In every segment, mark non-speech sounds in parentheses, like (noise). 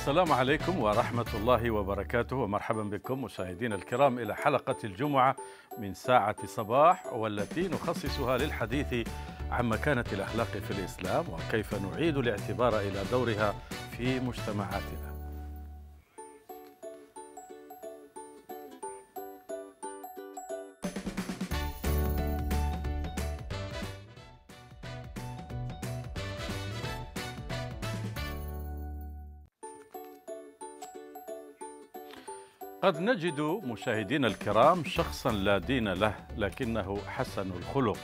السلام عليكم ورحمة الله وبركاته ومرحبا بكم مشاهدينا الكرام إلى حلقة الجمعة من ساعة صباح والتي نخصصها للحديث عن مكانة الأخلاق في الإسلام وكيف نعيد الاعتبار إلى دورها في مجتمعاتنا قد نجد مشاهدينا الكرام شخصا لا دين له لكنه حسن الخلق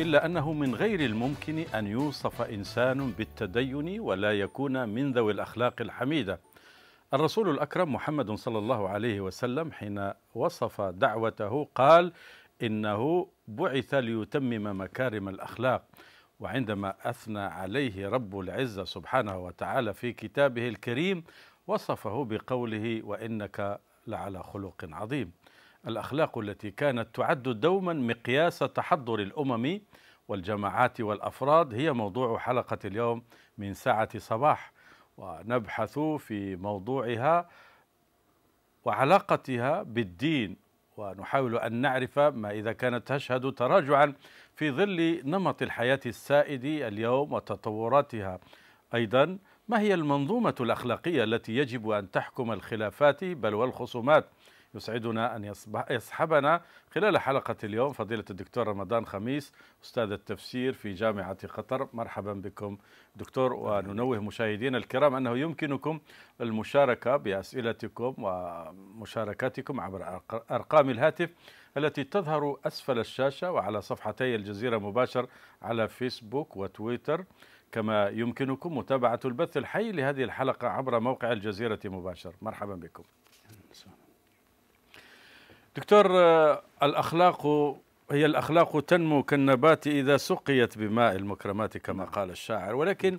إلا أنه من غير الممكن أن يوصف إنسان بالتدين ولا يكون من ذوي الأخلاق الحميدة الرسول الأكرم محمد صلى الله عليه وسلم حين وصف دعوته قال إنه بعث ليتمم مكارم الأخلاق وعندما أثنى عليه رب العزة سبحانه وتعالى في كتابه الكريم وصفه بقوله وإنك لعلى خلق عظيم الأخلاق التي كانت تعد دوما مقياس تحضر الأمم والجماعات والأفراد هي موضوع حلقة اليوم من ساعة صباح ونبحث في موضوعها وعلاقتها بالدين ونحاول أن نعرف ما إذا كانت تشهد تراجعا في ظل نمط الحياة السائد اليوم وتطوراتها أيضا ما هي المنظومة الأخلاقية التي يجب أن تحكم الخلافات بل والخصومات يسعدنا أن يصحبنا خلال حلقة اليوم فضيلة الدكتور رمضان خميس أستاذ التفسير في جامعة قطر مرحبا بكم دكتور وننوه مشاهدينا الكرام أنه يمكنكم المشاركة بأسئلتكم ومشاركاتكم عبر أرقام الهاتف التي تظهر أسفل الشاشة وعلى صفحتي الجزيرة مباشر على فيسبوك وتويتر كما يمكنكم متابعة البث الحي لهذه الحلقة عبر موقع الجزيرة مباشر مرحبا بكم دكتور الأخلاق هي الأخلاق تنمو كالنبات إذا سقيت بماء المكرمات كما نعم. قال الشاعر ولكن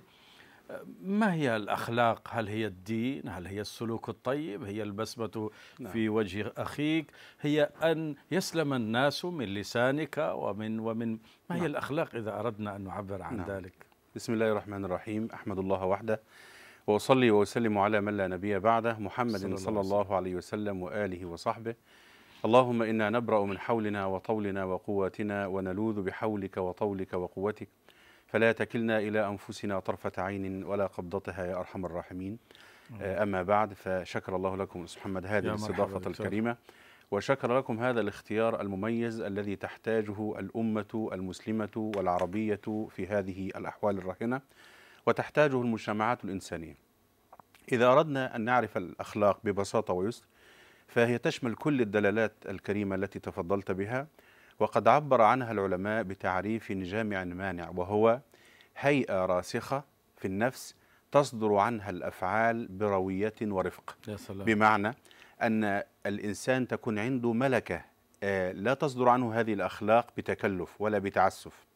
ما هي الأخلاق هل هي الدين هل هي السلوك الطيب هي البسمة نعم. في وجه أخيك هي أن يسلم الناس من لسانك ومن ومن ما هي نعم. الأخلاق إذا أردنا أن نعبر عن نعم. ذلك بسم الله الرحمن الرحيم أحمد الله وحده وأصلي وأسلم على من لا نبي بعده محمد صلى, صلى الله عليه وسلم وآله وصحبه اللهم إنا نبرأ من حولنا وطولنا وقواتنا ونلوذ بحولك وطولك وقوتك فلا تكلنا إلى أنفسنا طرفة عين ولا قبضتها يا أرحم الراحمين أما بعد فشكر الله لكم أستاذ محمد هذه الاستضافة الكريمة وشكر لكم هذا الاختيار المميز الذي تحتاجه الأمة المسلمة والعربية في هذه الأحوال الراهنة وتحتاجه المجتمعات الإنسانية إذا أردنا أن نعرف الأخلاق ببساطة ويسر فهي تشمل كل الدلالات الكريمة التي تفضلت بها وقد عبر عنها العلماء بتعريف جامع مانع وهو هيئة راسخة في النفس تصدر عنها الأفعال بروية ورفق يا سلام. بمعنى أن الإنسان تكون عنده ملكة آه، لا تصدر عنه هذه الأخلاق بتكلف ولا بتعسف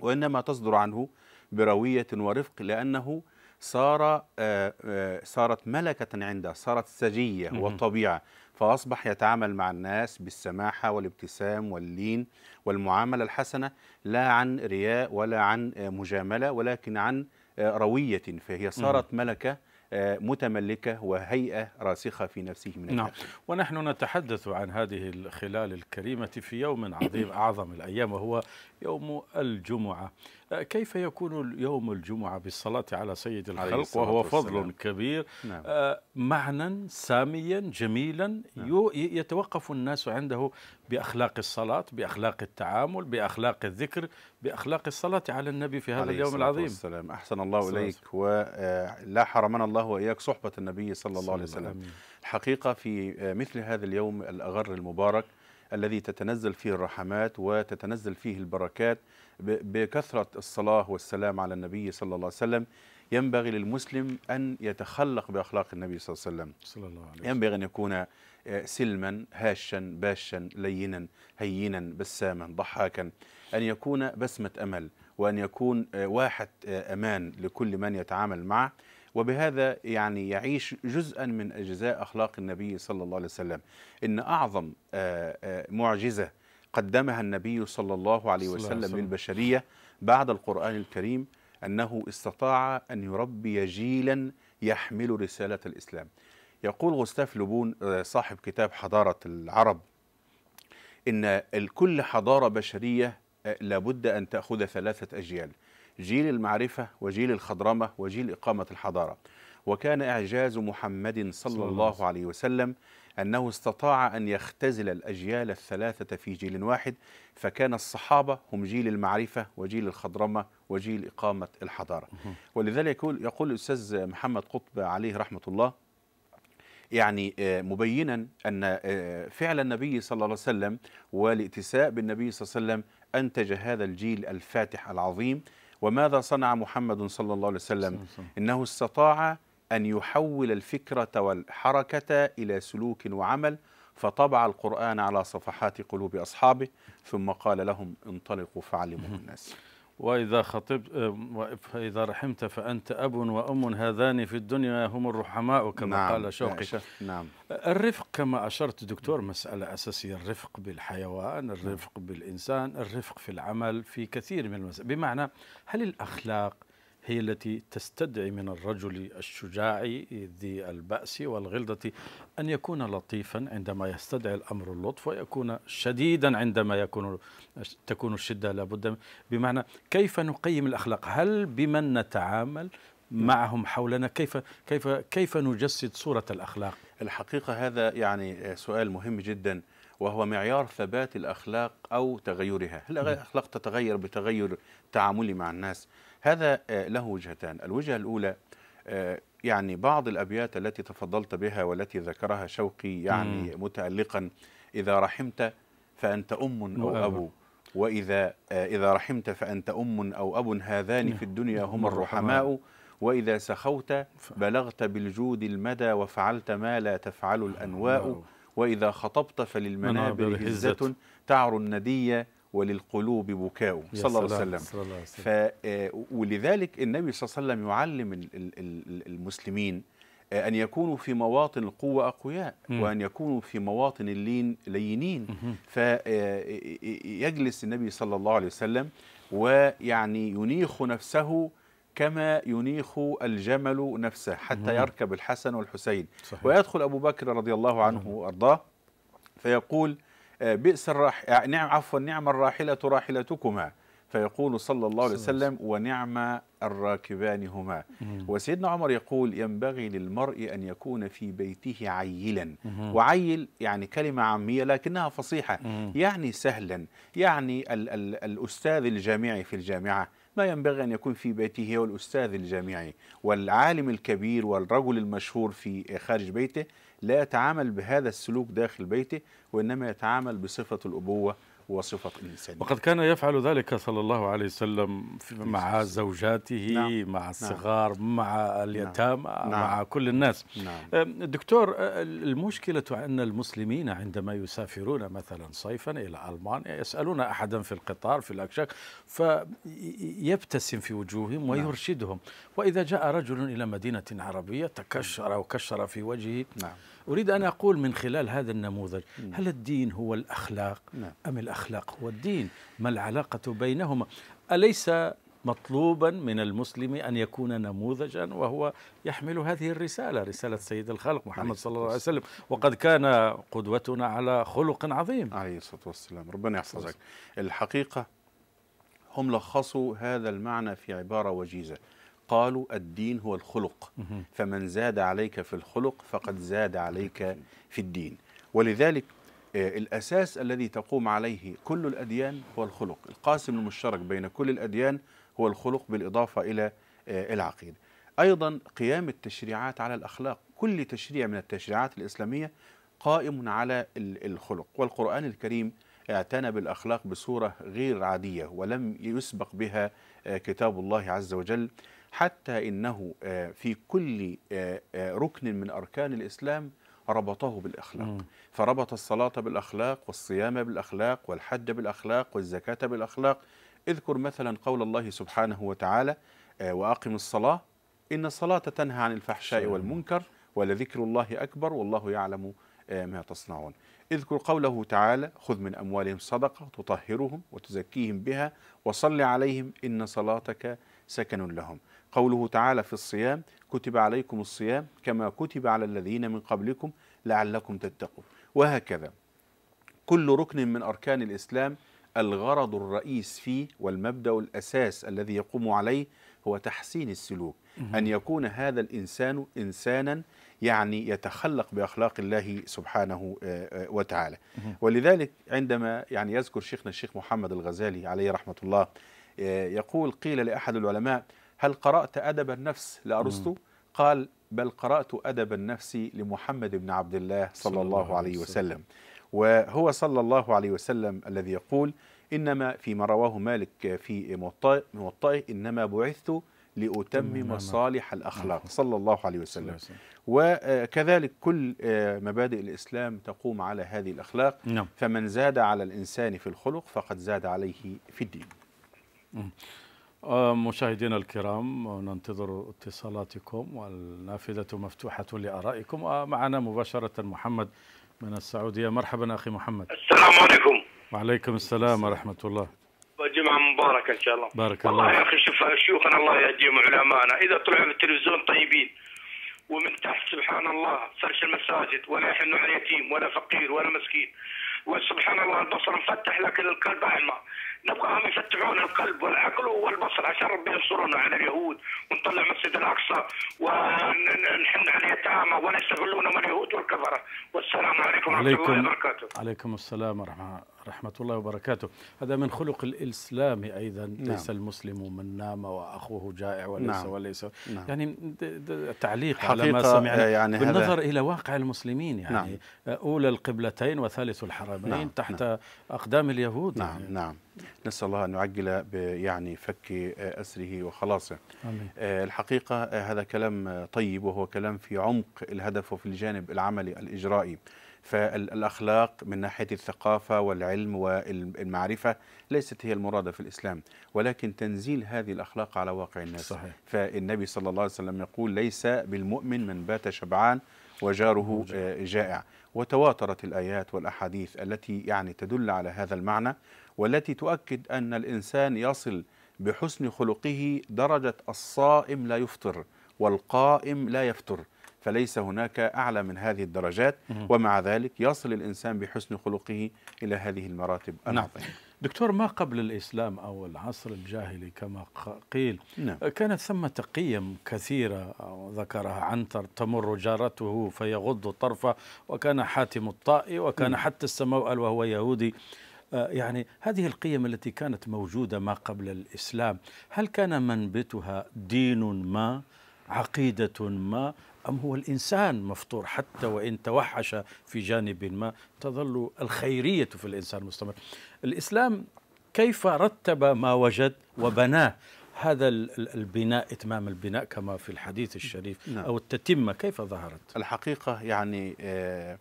وإنما تصدر عنه بروية ورفق لأنه صار آه، آه، صارت ملكة عنده صارت سجية والطبيعة فأصبح يتعامل مع الناس بالسماحة والابتسام واللين والمعاملة الحسنة لا عن رياء ولا عن مجاملة ولكن عن روية فهي صارت ملكة آه، متملكة وهيئة راسخة في نفسه من نعم ونحن نتحدث عن هذه الخلال الكريمة في يوم عظيم أعظم الأيام وهو يوم الجمعة كيف يكون يوم الجمعة بالصلاة على سيد الخلق وهو فضل والسلام. كبير نعم. آه، معنى ساميا جميلا نعم. يتوقف الناس عنده بأخلاق الصلاة بأخلاق التعامل بأخلاق الذكر بأخلاق الصلاة على النبي في هذا اليوم العظيم والسلام. أحسن الله إليك ولا آه، حرمنا الله وإياك صحبة النبي صلى الله عليه وسلم الحقيقة في آه، مثل هذا اليوم الأغر المبارك الذي تتنزل فيه الرحمات وتتنزل فيه البركات بكثرة الصلاة والسلام على النبي صلى الله عليه وسلم ينبغي للمسلم أن يتخلق بأخلاق النبي صلى الله عليه وسلم صلى الله عليه وسلم. ينبغي أن يكون آه، سلما هاشا باشا لينا هينا بساما ضحاكا أن يكون بسمة أمل وأن يكون آه، واحة آه، أمان لكل من يتعامل معه وبهذا يعني يعيش جزءا من أجزاء أخلاق النبي صلى الله عليه وسلم إن أعظم معجزة قدمها النبي صلى الله عليه وسلم للبشرية بعد القرآن الكريم أنه استطاع أن يربي جيلا يحمل رسالة الإسلام يقول غوستاف لوبون آه، صاحب كتاب حضارة العرب إن كل حضارة بشرية آه، لابد أن تأخذ ثلاثة أجيال جيل المعرفة وجيل الخضرمة وجيل إقامة الحضارة وكان إعجاز محمد صلى الله عليه وسلم أنه استطاع أن يختزل الأجيال الثلاثة في جيل واحد فكان الصحابة هم جيل المعرفة وجيل الخضرمة وجيل إقامة الحضارة ولذلك يقول, يقول الأستاذ محمد قطب عليه رحمة الله يعني آه، مبينا أن آه، فعل النبي صلى الله عليه وسلم والاتساء بالنبي صلى الله عليه وسلم أنتج هذا الجيل الفاتح العظيم وماذا صنع محمد صلى الله عليه وسلم إنه استطاع أن يحول الفكرة والحركة إلى سلوك وعمل فطبع القرآن على صفحات قلوب أصحابه ثم قال لهم انطلقوا فعلموا الناس وإذا خطبت وإذا رحمت فأنت أب وأم هذان في الدنيا هم الرحماء كما نعم قال نعم، شوقي نعم الرفق كما أشرت دكتور مسألة أساسية الرفق بالحيوان الرفق بالإنسان الرفق في العمل في كثير من المسائل بمعنى هل الأخلاق هي التي تستدعي من الرجل الشجاع ذي البأس والغلظة أن يكون لطيفا عندما يستدعي الأمر اللطف ويكون شديدا عندما يكون تكون الشدة لابد بمعنى كيف نقيم الأخلاق هل بمن نتعامل معهم حولنا كيف كيف كيف نجسد صورة الأخلاق الحقيقة هذا يعني سؤال مهم جدا وهو معيار ثبات الأخلاق أو تغيرها هل الأخلاق تتغير بتغير تعاملي مع الناس هذا آه، له وجهتان الوجهة الأولى آه، يعني بعض الأبيات التي تفضلت بها والتي ذكرها شوقي يعني متألقا إذا رحمت فأنت أم أو أبو وإذا آه، إذا رحمت فأنت أم أو أب هذان في الدنيا نعم. هما الرحماء وإذا سخوت بلغت بالجود المدى وفعلت ما لا تفعل الأنواء وإذا خطبت فللمنابر هزة تعرو الندية وللقلوب بكاء صلى الله عليه وسلم, صلى الله عليه وسلم. ف آه، ولذلك النبي صلى الله عليه وسلم يعلم المسلمين آه، أن يكونوا في مواطن القوة أقوياء م. وأن يكونوا في مواطن اللين لينين فيجلس آه، النبي صلى الله عليه وسلم ويعني ينيخ نفسه كما ينيخ الجمل نفسه حتى يركب الحسن والحسين صحيح. ويدخل أبو بكر رضي الله عنه وأرضاه فيقول آه، بئس الراح آه، نعم عفوا نعم الراحلة راحلتكما فيقول صلى الله عليه وسلم ونعم الراكبان هما وسيدنا عمر يقول ينبغي للمرء أن يكون في بيته عيلا وعيل يعني كلمة عامية لكنها فصيحة يعني سهلا يعني ال ال الأستاذ الجامعي في الجامعة ما ينبغي أن يكون في بيته هو الأستاذ الجامعي والعالم الكبير والرجل المشهور في خارج بيته لا يتعامل بهذا السلوك داخل بيته وإنما يتعامل بصفة الأبوة وصفة الإنسان وقد كان يفعل ذلك صلى الله عليه وسلم مع زوجاته نعم. مع نعم. الصغار نعم. مع اليتامى نعم. مع نعم. كل الناس نعم. دكتور المشكلة أن المسلمين عندما يسافرون مثلا صيفا إلى ألمانيا يسألون أحدا في القطار في الأكشاك فيبتسم في وجوههم نعم. ويرشدهم وإذا جاء رجل إلى مدينة عربية تكشر أو كشر في وجهه نعم. أريد أن أقول من خلال هذا النموذج هل الدين هو الأخلاق نعم. أم الأخلاق هو الدين ما العلاقة بينهما أليس مطلوبا من المسلم أن يكون نموذجا وهو يحمل هذه الرسالة رسالة سيد الخلق محمد صلى الله عليه وسلم وقد كان قدوتنا على خلق عظيم عليه الصلاة والسلام ربنا يحفظك الحقيقة هم لخصوا هذا المعنى في عبارة وجيزة قالوا الدين هو الخلق فمن زاد عليك في الخلق فقد زاد عليك في الدين ولذلك آه، الأساس الذي تقوم عليه كل الأديان هو الخلق القاسم المشترك بين كل الأديان هو الخلق بالإضافة إلى آه، العقيدة أيضا قيام التشريعات على الأخلاق كل تشريع من التشريعات الإسلامية قائم على الخلق والقرآن الكريم اعتنى بالأخلاق بصورة غير عادية ولم يسبق بها آه، كتاب الله عز وجل حتى انه آه، في كل آه، آه، ركن من اركان الاسلام ربطه بالاخلاق فربط الصلاه بالاخلاق والصيام بالاخلاق والحج بالاخلاق والزكاه بالاخلاق اذكر مثلا قول الله سبحانه وتعالى واقم الصلاه ان الصلاه تنهى عن الفحشاء والمنكر ولذكر الله اكبر والله يعلم ما تصنعون اذكر قوله تعالى خذ من اموالهم صدقه تطهرهم وتزكيهم بها وصل عليهم ان صلاتك سكن لهم قوله تعالى في الصيام كتب عليكم الصيام كما كتب على الذين من قبلكم لعلكم تتقون وهكذا كل ركن من أركان الإسلام الغرض الرئيس فيه والمبدأ الأساس الذي يقوم عليه هو تحسين السلوك أن يكون هذا الإنسان إنسانا يعني يتخلق بأخلاق الله سبحانه آه، آه، وتعالى ولذلك عندما يعني يذكر شيخنا الشيخ محمد الغزالي عليه رحمة الله آه، يقول قيل لأحد العلماء هل قرأت أدب النفس لأرسطو؟ قال بل قرأت أدب النفس لمحمد بن عبد الله صلى, صلى الله, عليه وسلم وهو صلى الله عليه وسلم الذي يقول إنما فيما رواه مالك في موطئه إنما بعثت لأتمم صالح الأخلاق صلى الله عليه وسلم وكذلك كل آه، مبادئ الإسلام تقوم على هذه الأخلاق نعم. فمن زاد على الإنسان في الخلق فقد زاد عليه في الدين مشاهدينا الكرام ننتظر اتصالاتكم والنافذة مفتوحة لآرائكم ومعنا مباشرة محمد من السعودية مرحبا أخي محمد السلام عليكم وعليكم السلام ورحمة الله جمعة مباركة إن شاء الله بارك الله والله يا أخي شوف شيوخنا الله يهديهم علماءنا إذا طلعوا في التلفزيون طيبين ومن تحت سبحان الله فرش المساجد ولا يحن على يتيم ولا فقير ولا مسكين وسبحان الله البصر مفتح لكن القلب أعمى نبغاهم يفتحون القلب والعقل والبصر عشان ربي ينصرنا على اليهود ونطلع مسجد الاقصى ونحن على اليتامى ولا يستغلون من اليهود والكفره والسلام عليكم ورحمه الله وبركاته. عليكم السلام ورحمه رحمة الله وبركاته هذا من خلق الإسلام أيضا نعم. ليس المسلم من نام وأخوه جائع وليس نعم. وليس نعم. يعني تعليق على ما سمعنا آه، يعني بالنظر إلى واقع المسلمين يعني نعم. آه، أولى القبلتين وثالث الحرمين نعم. تحت نعم. أقدام اليهود نعم يعني. نعم نسأل الله أن يعجل يعني فك آه، أسره وخلاصه آمين. الحقيقة هذا كلام طيب وهو كلام في عمق الهدف وفي الجانب العملي الإجرائي فالاخلاق من ناحيه الثقافه والعلم والمعرفه ليست هي المرادة في الإسلام ولكن تنزيل هذه الأخلاق على واقع الناس صحيح. فالنبي صلى الله عليه وسلم يقول ليس بالمؤمن من بات شبعان وجاره آه، جائع وتواترت الآيات والأحاديث التي يعني تدل على هذا المعنى والتي تؤكد أن الإنسان يصل بحسن خلقه درجة الصائم لا يفطر والقائم لا يفطر فليس هناك أعلى من هذه الدرجات ومع ذلك يصل الإنسان بحسن خلقه إلى هذه المراتب العظيمة نعم. دكتور ما قبل الإسلام أو العصر الجاهلي كما قيل نعم. كانت ثمه قيم كثيرة ذكرها عنتر تمر جارته فيغض طرفه وكان حاتم الطائي وكان نعم. حتى السموأل وهو يهودي آه، يعني هذه القيم التي كانت موجودة ما قبل الإسلام هل كان منبتها دين ما عقيدة ما أم هو الإنسان مفطور حتى وإن توحش في جانب ما تظل الخيرية في الإنسان مستمر الإسلام كيف رتب ما وجد وبناه هذا البناء إتمام البناء كما في الحديث الشريف نعم. أو التتمة كيف ظهرت الحقيقة يعني آه،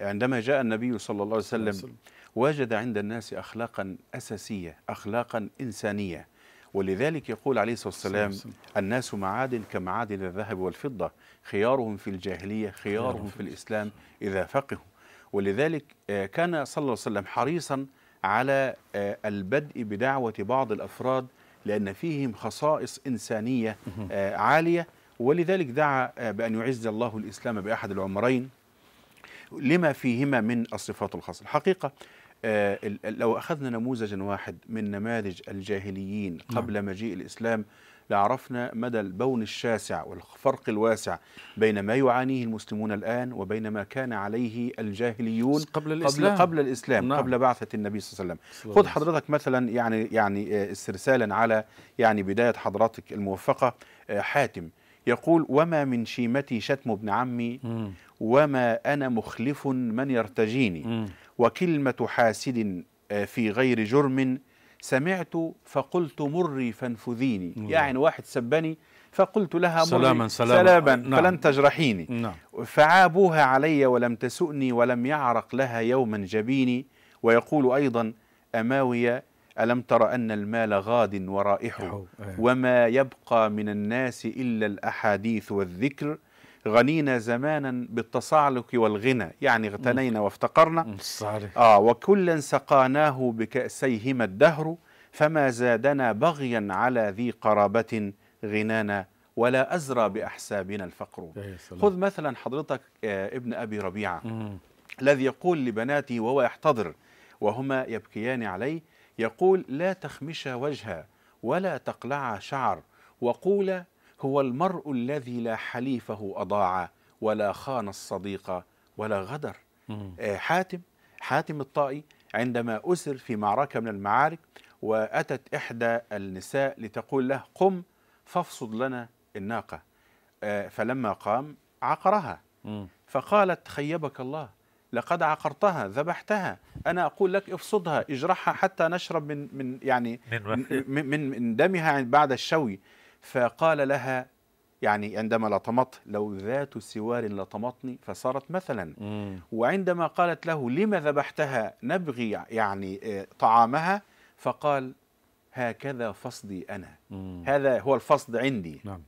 عندما جاء النبي صلى الله عليه وسلم وجد عند الناس أخلاقا أساسية أخلاقا إنسانية ولذلك يقول عليه الصلاة والسلام الناس معادن كمعادن الذهب والفضة خيارهم في الجاهلية خيارهم في الإسلام إذا فقهوا ولذلك آه، كان صلى الله عليه وسلم حريصا على آه، البدء بدعوة بعض الأفراد لأن فيهم خصائص إنسانية آه، عالية ولذلك دعا بأن يعز الله الإسلام بأحد العمرين لما فيهما من الصفات الخاصة الحقيقة آه، لو أخذنا نموذجا واحد من نماذج الجاهليين نعم. قبل مجيء الإسلام لعرفنا مدى البون الشاسع والفرق الواسع بين ما يعانيه المسلمون الآن وبين ما كان عليه الجاهليون قبل الإسلام قبل, قبل الإسلام نعم. قبل بعثة النبي صلى الله عليه وسلم خذ حضرتك مثلا يعني يعني آه، استرسالا على يعني بداية حضرتك الموفقة آه، حاتم يقول وما من شيمتي شتم ابن عمي مم. وما أنا مخلف من يرتجيني م. وكلمة حاسد آه، في غير جرم سمعت فقلت مري فانفذيني م. يعني واحد سبني فقلت لها سلاما سلاما, سلاما نعم فلن تجرحيني نعم فعابوها علي ولم تسؤني ولم يعرق لها يوما جبيني ويقول أيضا أماوية ألم تر أن المال غاد ورائحه إيه. وما يبقى من الناس إلا الأحاديث والذكر غنينا زمانا بالتصاعلك والغنى يعني اغتنينا وافتقرنا صحيح. آه وكلا سقاناه بكأسيهما الدهر فما زادنا بغيا على ذي قرابة غنانا ولا أزرى بأحسابنا الفقر خذ مثلا حضرتك آه، ابن أبي ربيعة الذي يقول لبناته وهو يحتضر وهما يبكيان عليه يقول لا تخمش وجها ولا تقلع شعر وقول هو المرء الذي لا حليفه أضاع ولا خان الصديق ولا غدر آه، حاتم حاتم الطائي عندما أسر في معركة من المعارك وأتت إحدى النساء لتقول له قم فافصد لنا الناقة آه، فلما قام عقرها فقالت خيبك الله لقد عقرتها ذبحتها انا اقول لك افصدها اجرحها حتى نشرب من من يعني من من, من دمها بعد الشوي فقال لها يعني عندما لطمت لو ذات سوار لطمتني فصارت مثلا مم. وعندما قالت له لما ذبحتها نبغي يعني آه، طعامها فقال هكذا فصدي أنا مم. هذا هو الفصد عندي نعم.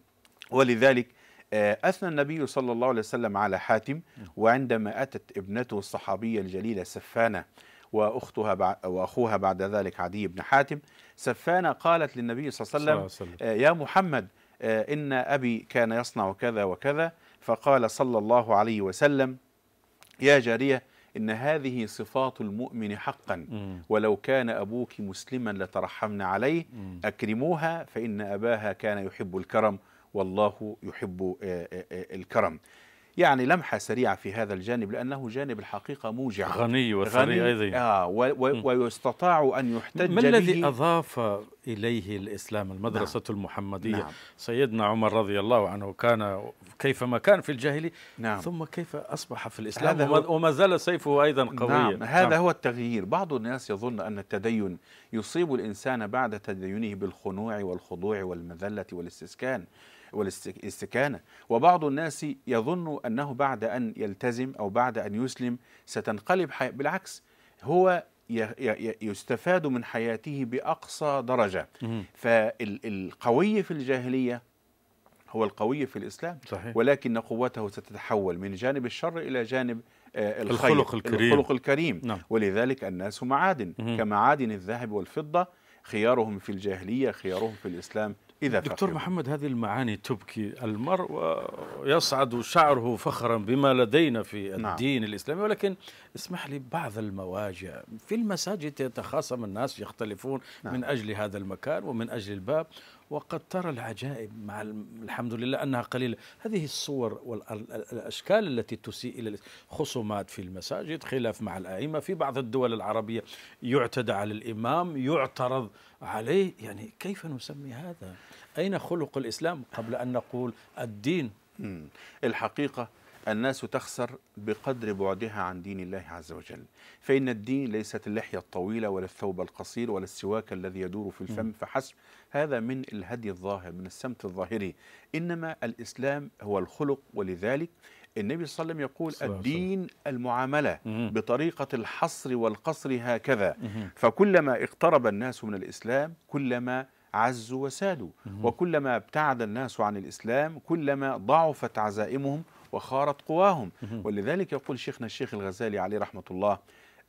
ولذلك آه، أثنى النبي صلى الله عليه وسلم على حاتم نعم. وعندما أتت ابنته الصحابية الجليلة سفانة وأختها بع... وأخوها بعد ذلك عدي بن حاتم سفانة قالت للنبي صلى الله عليه وسلم, الله عليه وسلم. آه، يا محمد آه، إن أبي كان يصنع كذا وكذا فقال صلى الله عليه وسلم يا جارية إن هذه صفات المؤمن حقا ولو كان أبوك مسلما لترحمنا عليه أكرموها فإن أباها كان يحب الكرم والله يحب آه، الكرم يعني لمحة سريعة في هذا الجانب لأنه جانب الحقيقة موجع غني وثري أيضا آه ويستطاع أن يحتج ما الذي أضاف إليه الإسلام المدرسة نعم. المحمدية نعم. سيدنا عمر رضي الله عنه كان كيفما كان في الجاهلية نعم. ثم كيف أصبح في الإسلام هذا هو وما زال سيفه أيضا نعم، قويا نعم. هذا نعم. هو التغيير بعض الناس يظن أن التدين يصيب الإنسان بعد تدينه بالخنوع والخضوع والمذلة والاستسكان والاستكانة وبعض الناس يظن أنه بعد أن يلتزم أو بعد أن يسلم ستنقلب حياة بالعكس هو يستفاد من حياته بأقصى درجة فالقوي في الجاهلية هو القوي في الإسلام صحيح. ولكن قوته ستتحول من جانب الشر إلى جانب آه، الخير الخلق الكريم, الخلق الكريم. نعم. ولذلك الناس معادن كمعادن الذهب والفضة خيارهم في الجاهلية خيارهم في الإسلام إذا دكتور فقير. محمد هذه المعاني تبكي المرء ويصعد شعره فخرا بما لدينا في نعم. الدين نعم. الإسلامي ولكن اسمح لي بعض المواجع في المساجد يتخاصم الناس يختلفون نعم. من أجل هذا المكان ومن أجل الباب وقد ترى العجائب مع الحمد لله انها قليله، هذه الصور والاشكال التي تسيء الى خصومات في المساجد، خلاف مع الائمه، في بعض الدول العربيه يعتدى على الامام، يعترض عليه يعني كيف نسمي هذا أين خلق الإسلام قبل أن نقول الدين الحقيقة الناس تخسر بقدر بعدها عن دين الله عز وجل فإن الدين ليست اللحية الطويلة ولا الثوب القصير ولا السواك الذي يدور في الفم فحسب هذا من الهدي الظاهر من السمت الظاهري إنما الإسلام هو الخلق ولذلك النبي صلى الله عليه وسلم يقول الدين المعاملة بطريقة الحصر والقصر هكذا فكلما اقترب الناس من الإسلام كلما عزوا وسادوا وكلما ابتعد الناس عن الإسلام كلما ضعفت عزائمهم وخارت قواهم ولذلك يقول شيخنا الشيخ الغزالي عليه رحمة الله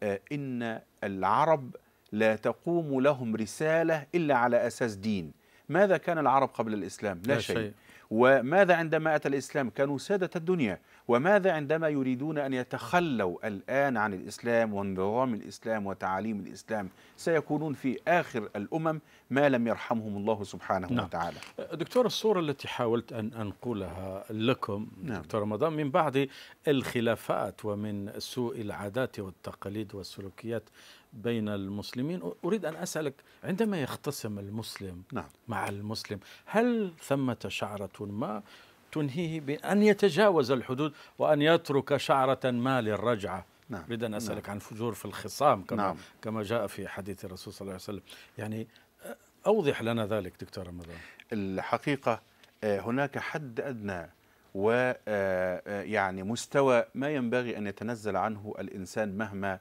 آه، إن العرب لا تقوم لهم رسالة إلا على أساس دين ماذا كان العرب قبل الإسلام؟ لا, لا شيء. شيء وماذا عندما أتى الإسلام؟ كانوا سادة الدنيا وماذا عندما يريدون أن يتخلوا الآن عن الإسلام ونظام الإسلام وتعاليم الإسلام سيكونون في آخر الأمم ما لم يرحمهم الله سبحانه نعم. وتعالى دكتور الصورة التي حاولت أن أنقلها لكم نعم. دكتور رمضان من بعض الخلافات ومن سوء العادات والتقاليد والسلوكيات بين المسلمين أريد أن أسألك عندما يختصم المسلم نعم. مع المسلم هل ثمة شعرة ما تنهيه بأن يتجاوز الحدود وأن يترك شعرة ما للرجعة نعم بدنا أسألك نعم. عن فجور في الخصام كما نعم. كما جاء في حديث الرسول صلى الله عليه وسلم يعني أوضح لنا ذلك دكتور رمضان الحقيقة آه، هناك حد أدنى ويعني آه، آه، مستوى ما ينبغي أن يتنزل عنه الإنسان مهما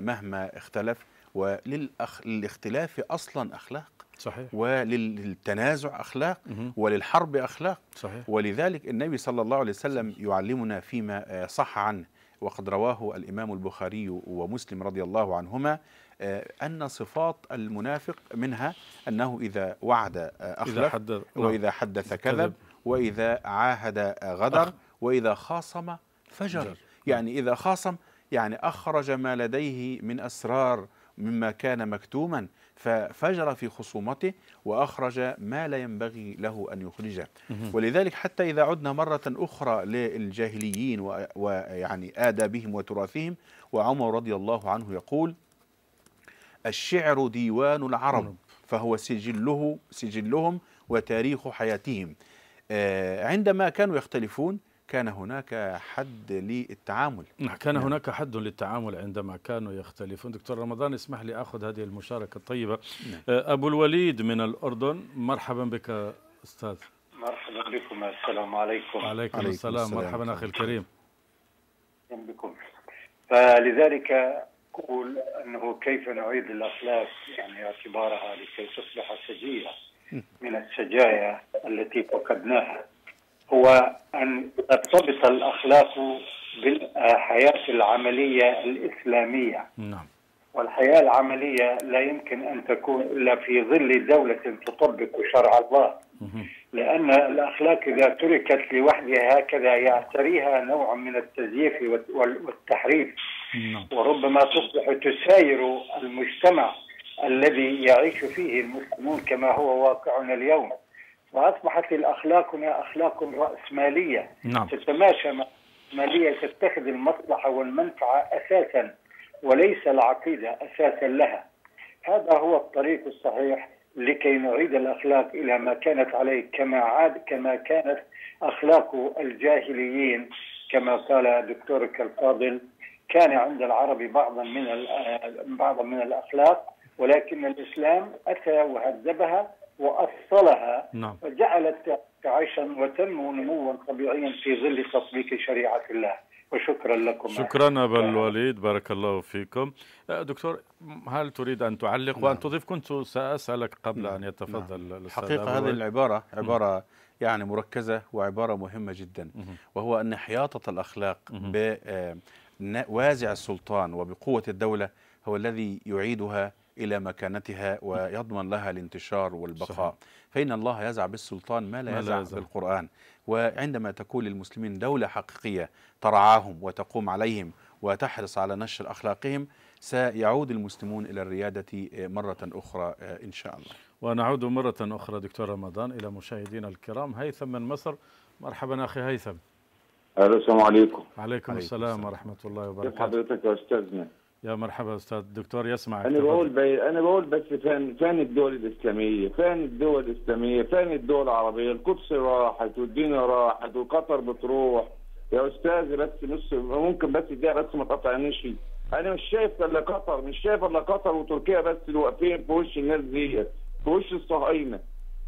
مهما اختلف وللاختلاف أصلا أخلاق صحيح. وللتنازع أخلاق مه. وللحرب أخلاق صحيح. ولذلك النبي صلى الله عليه وسلم يعلمنا فيما آه، صح عنه وقد رواه الإمام البخاري ومسلم رضي الله عنهما آه، أن صفات المنافق منها أنه إذا وعد آه، أخلف إذا وإذا نعم. حدث كذب وإذا عاهد غدر وإذا خاصم فجر يعني إذا خاصم يعني أخرج ما لديه من أسرار مما كان مكتوما ففجر في خصومته وأخرج ما لا ينبغي له أن يخرجه ولذلك حتى إذا عدنا مرة أخرى للجاهليين ويعني آدابهم وتراثهم وعمر رضي الله عنه يقول الشعر ديوان العرب فهو سجله سجلهم وتاريخ حياتهم آه، عندما كانوا يختلفون كان هناك حد للتعامل نعم، كان يعني. هناك حد للتعامل عندما كانوا يختلفون دكتور رمضان اسمح لي أخذ هذه المشاركة الطيبة نعم. آه، أبو الوليد من الأردن مرحبا بك أستاذ مرحبا بكم السلام عليكم عليكم السلام. السلام مرحبا أخي نعم. الكريم بكم فلذلك أقول أنه كيف نعيد الأخلاق يعني اعتبارها لكي تصبح سجية من السجايا التي فقدناها هو أن ترتبط الأخلاق بالحياة العملية الإسلامية نعم والحياة العملية لا يمكن أن تكون إلا في ظل دولة تطبق شرع الله لأن الأخلاق إذا تركت لوحدها هكذا يعتريها نوع من التزييف والتحريف نعم. وربما تصبح تساير المجتمع الذي يعيش فيه المسلمون كما هو واقعنا اليوم وأصبحت الأخلاق هنا أخلاق رأسمالية نعم. تتماشى مع مالية تتخذ المصلحة والمنفعة أساسا وليس العقيدة أساسا لها هذا هو الطريق الصحيح لكي نعيد الأخلاق إلى ما كانت عليه كما عاد كما كانت أخلاق الجاهليين كما قال دكتورك الفاضل كان عند العرب بعضا من بعضا من الأخلاق ولكن الإسلام أتى وهذبها وأصلها نعم. وجعلت عيشا وتنمو نموا طبيعيا في ظل تطبيق شريعة الله وشكرا لكم شكرا أبا الوليد بارك الله فيكم أه، دكتور هل تريد أن تعلق نعم. وأن تضيف كنت سأسألك قبل نعم. أن يتفضل نعم. الحقيقة هذه العبارة عبارة يعني مركزة وعبارة مهمة جدا م. وهو أن حياطة الأخلاق بوازع آه، السلطان وبقوة الدولة هو الذي يعيدها إلى مكانتها ويضمن لها الانتشار والبقاء صحيح. فإن الله يزع بالسلطان ما لا يزع بالقرآن وعندما تكون للمسلمين دولة حقيقية ترعاهم وتقوم عليهم وتحرص على نشر أخلاقهم سيعود المسلمون إلى الريادة مرة أخرى آه، إن شاء الله ونعود مرة أخرى دكتور رمضان إلى مشاهدينا الكرام هيثم من مصر مرحبا أخي هيثم السلام عليكم وعليكم السلام ورحمة الله وبركاته كيف حضرتك يا أستاذنا يا مرحبا استاذ الدكتور يسمع انا بقول بي... انا بقول بس فين فين الدول الاسلاميه فين الدول الاسلاميه فين الدول العربيه القدس راحت والدنيا راحت وقطر بتروح يا استاذ بس نص ممكن بس الدنيا بس ما تقطعنيش انا مش شايف الا قطر مش شايف الا قطر وتركيا بس اللي واقفين في وش الناس دي في وش الصهاينه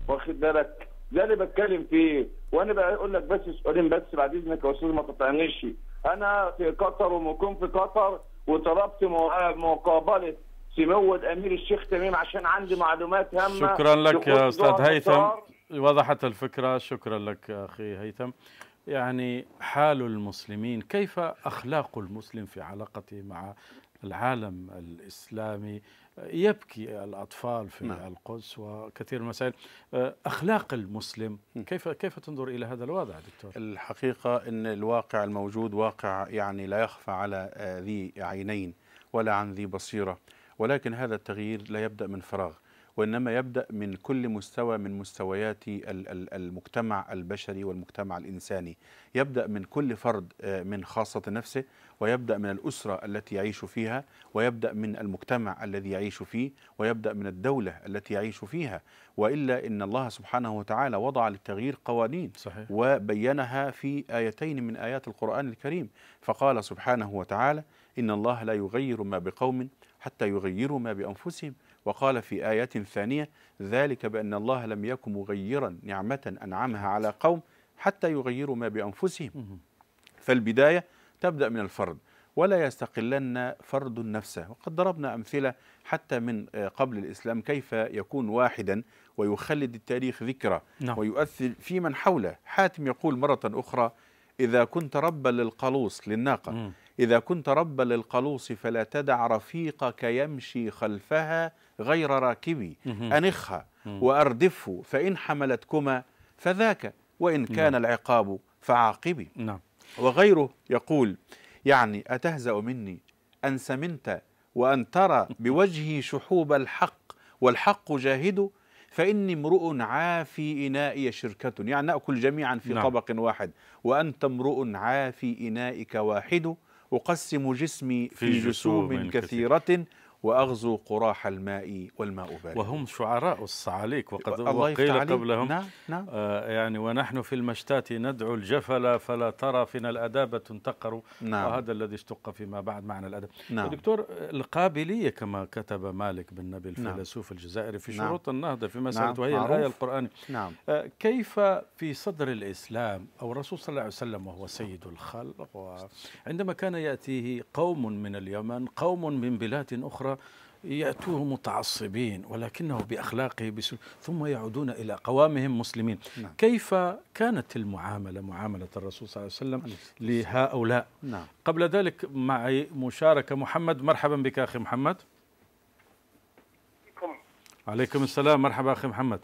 واخد بالك ده اللي بتكلم فيه وانا بقول لك بس سؤالين بس بعد اذنك يا استاذ ما تقطعنيش انا في قطر ومكون في قطر وطلبت آه، مقابله سمو امير الشيخ تميم عشان عندي معلومات هامه شكرا لك يا استاذ هيثم وضحت الفكره شكرا لك اخي هيثم يعني حال المسلمين كيف اخلاق المسلم في علاقته مع العالم الاسلامي يبكي الأطفال في نعم. القدس وكثير من المسائل آه، أخلاق المسلم كيف كيف تنظر إلى هذا الوضع دكتور؟ الحقيقة أن الواقع الموجود واقع يعني لا يخفى على آه، ذي عينين ولا عن ذي بصيرة ولكن هذا التغيير لا يبدأ من فراغ وإنما يبدأ من كل مستوى من مستويات المجتمع البشري والمجتمع الإنساني يبدأ من كل فرد آه، من خاصة نفسه ويبدأ من الأسرة التي يعيش فيها ويبدأ من المجتمع الذي يعيش فيه ويبدأ من الدولة التي يعيش فيها وإلا إن الله سبحانه وتعالى وضع للتغيير قوانين صحيح. وبينها في آيتين من آيات القرآن الكريم فقال سبحانه وتعالى إن الله لا يغير ما بقوم حتى يغيروا ما بأنفسهم وقال في آية ثانية ذلك بأن الله لم يكن مغيرا نعمة أنعمها على قوم حتى يغيروا ما بأنفسهم فالبداية تبدأ من الفرد ولا يستقلن فرد نفسه وقد ضربنا أمثلة حتى من آه، قبل الإسلام كيف يكون واحدا ويخلد التاريخ ذكرى نعم. ويؤثر في من حوله حاتم يقول مرة أخرى إذا كنت ربا للقلوص للناقة إذا كنت ربا للقلوص فلا تدع رفيقك يمشي خلفها غير راكبي أنخها وأردفه فإن حملتكما فذاك وإن نعم. كان العقاب فعاقبي نعم. وغيره يقول يعني أتهزأ مني أن سمنت وأن ترى بوجهي شحوب الحق والحق جاهد فإني امرؤ عافي إنائي شركة يعني نأكل جميعا في نعم. طبق واحد وأنت امرؤ عافي إنائك واحد أقسم جسمي في, في جسوم كثيرة, كثيرة وأغزو قراح الماء والماء بارد وهم شعراء الصعاليك وقد وقيل قبلهم نعم نعم آه يعني ونحن في المشتات ندعو الجفل فلا ترى فينا الأدابة تنتقر نعم وهذا الذي اشتق فيما بعد معنى الأدب نعم دكتور القابلية كما كتب مالك بن نبي نعم. الفيلسوف نعم الجزائري في نعم. شروط نعم النهضة في مسألة نعم وهي الآية القرآنية نعم آه كيف في صدر الإسلام أو الرسول صلى الله عليه وسلم وهو سيد الخلق عندما كان يأتيه قوم من اليمن قوم من بلاد أخرى يأتوه متعصبين ولكنه بأخلاقه بسل... ثم يعودون إلى قوامهم مسلمين نعم. كيف كانت المعاملة معاملة الرسول صلى الله عليه وسلم لهؤلاء نعم. قبل ذلك معي مشاركة محمد مرحبا بك أخي محمد عليكم, عليكم السلام مرحبا أخي محمد